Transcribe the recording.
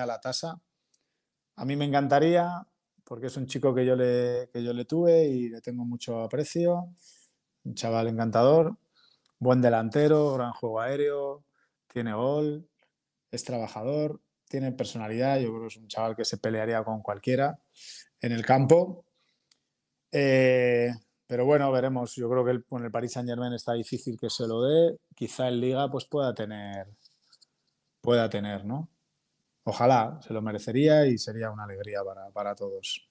a la tasa. A mí me encantaría, porque es un chico que yo le, yo le tuve y le tengo mucho aprecio, un chaval encantador, buen delantero, gran juego aéreo, tiene gol, es trabajador, tiene personalidad, yo creo que es un chaval que se pelearía con cualquiera en el campo. Eh, pero bueno, veremos. Yo creo que con el Paris Saint Germain está difícil que se lo dé. Quizá en Liga pues pueda tener, pueda tener, ¿no? Ojalá, se lo merecería y sería una alegría para, para todos.